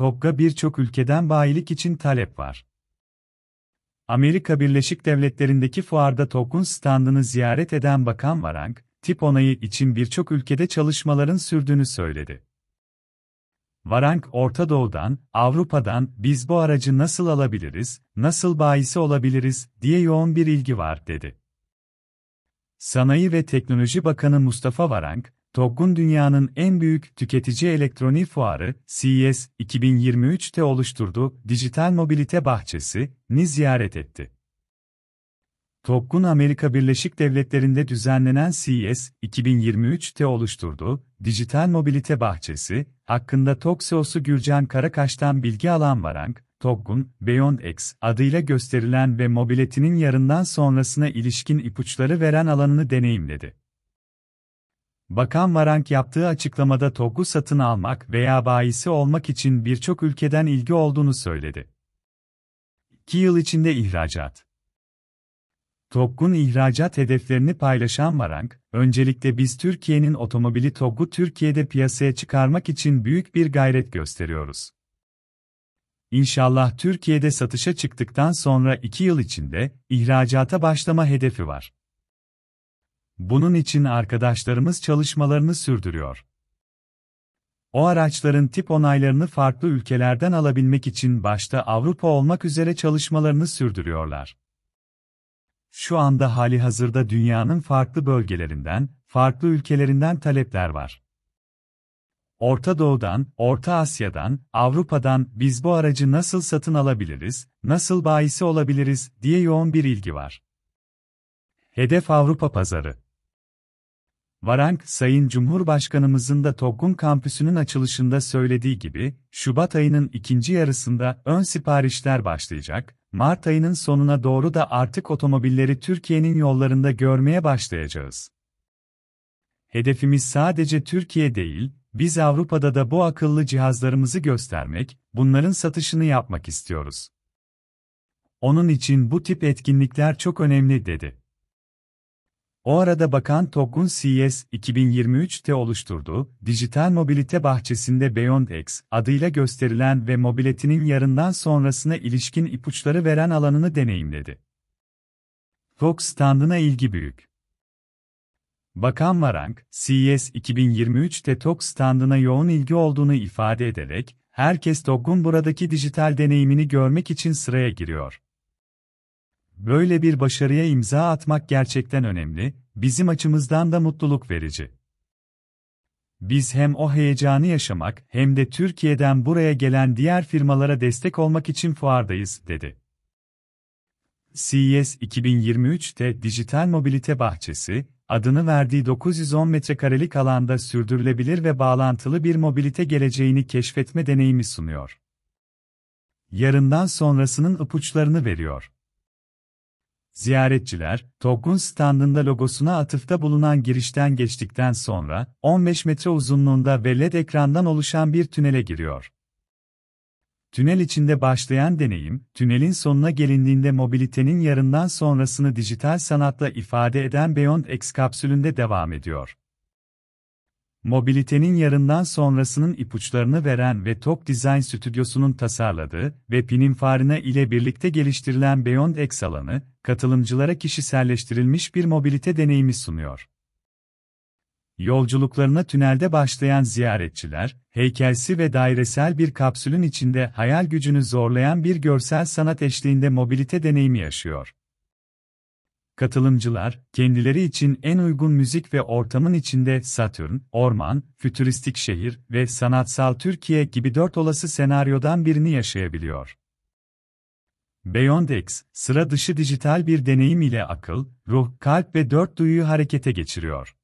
TOGG'a birçok ülkeden bayilik için talep var. Amerika Birleşik Devletleri'ndeki fuarda TOGG'un standını ziyaret eden Bakan Varank, tip onayı için birçok ülkede çalışmaların sürdüğünü söyledi. Varank Orta Doğu'dan, Avrupa'dan, biz bu aracı nasıl alabiliriz, nasıl bayisi olabiliriz, diye yoğun bir ilgi var, dedi. Sanayi ve Teknoloji Bakanı Mustafa Varank, TOGG'un dünyanın en büyük tüketici elektronik fuarı CES 2023'te oluşturduğu Dijital Mobilite Bahçesi'ni ziyaret etti. TOGG'un Amerika Birleşik Devletleri'nde düzenlenen CES 2023'te oluşturduğu Dijital Mobilite Bahçesi hakkında TOG CEO'su Gürcan Karakaş'tan bilgi alan Varank, TOGG'un Beyond X adıyla gösterilen ve mobiletinin yarından sonrasına ilişkin ipuçları veren alanını deneyimledi. Bakan Varank yaptığı açıklamada TOG'u satın almak veya bayisi olmak için birçok ülkeden ilgi olduğunu söyledi. 2 yıl içinde ihracat. TOGG'un ihracat hedeflerini paylaşan Varank, öncelikle biz Türkiye'nin otomobili TOGG'u Türkiye'de piyasaya çıkarmak için büyük bir gayret gösteriyoruz. İnşallah Türkiye'de satışa çıktıktan sonra 2 yıl içinde ihracata başlama hedefi var. Bunun için arkadaşlarımız çalışmalarını sürdürüyor. O araçların tip onaylarını farklı ülkelerden alabilmek için başta Avrupa olmak üzere çalışmalarını sürdürüyorlar. Şu anda hali hazırda dünyanın farklı bölgelerinden, farklı ülkelerinden talepler var. Orta Doğu'dan, Orta Asya'dan, Avrupa'dan biz bu aracı nasıl satın alabiliriz, nasıl bayisi olabiliriz diye yoğun bir ilgi var. Hedef Avrupa pazarı. Varank, Sayın Cumhurbaşkanımızın da Togun kampüsünün açılışında söylediği gibi, Şubat ayının ikinci yarısında ön siparişler başlayacak, Mart ayının sonuna doğru da artık otomobilleri Türkiye'nin yollarında görmeye başlayacağız. Hedefimiz sadece Türkiye değil, biz Avrupa'da da bu akıllı cihazlarımızı göstermek, bunların satışını yapmak istiyoruz. Onun için bu tip etkinlikler çok önemli dedi. O arada Bakan Tokun CES 2023'te oluşturduğu Dijital Mobilite Bahçesi'nde Beyond X adıyla gösterilen ve mobiletinin yarından sonrasına ilişkin ipuçları veren alanını deneyimledi. Fox standına ilgi büyük. Bakan Varank, CES 2023'te Tok standına yoğun ilgi olduğunu ifade ederek, herkes Tokun buradaki dijital deneyimini görmek için sıraya giriyor. Böyle bir başarıya imza atmak gerçekten önemli, bizim açımızdan da mutluluk verici. Biz hem o heyecanı yaşamak hem de Türkiye'den buraya gelen diğer firmalara destek olmak için fuardayız, dedi. CES 2023'te Dijital Mobilite Bahçesi, adını verdiği 910 metrekarelik alanda sürdürülebilir ve bağlantılı bir mobilite geleceğini keşfetme deneyimi sunuyor. Yarından sonrasının ipuçlarını veriyor. Ziyaretçiler, Tokun standında logosuna atıfta bulunan girişten geçtikten sonra, 15 metre uzunluğunda ve LED ekrandan oluşan bir tünele giriyor. Tünel içinde başlayan deneyim, tünelin sonuna gelindiğinde mobilitenin yarından sonrasını dijital sanatla ifade eden Beyond X kapsülünde devam ediyor. Mobilitenin yarından sonrasının ipuçlarını veren ve Top Design Stüdyosu'nun tasarladığı ve Pininfarina ile birlikte geliştirilen Beyond X alanı, katılımcılara kişiselleştirilmiş bir mobilite deneyimi sunuyor. Yolculuklarına tünelde başlayan ziyaretçiler, heykelsi ve dairesel bir kapsülün içinde hayal gücünü zorlayan bir görsel sanat eşliğinde mobilite deneyimi yaşıyor. Katılımcılar, kendileri için en uygun müzik ve ortamın içinde Satürn, orman, fütüristik şehir ve sanatsal Türkiye gibi dört olası senaryodan birini yaşayabiliyor. Beyondex, sıra dışı dijital bir deneyim ile akıl, ruh, kalp ve dört duyuyu harekete geçiriyor.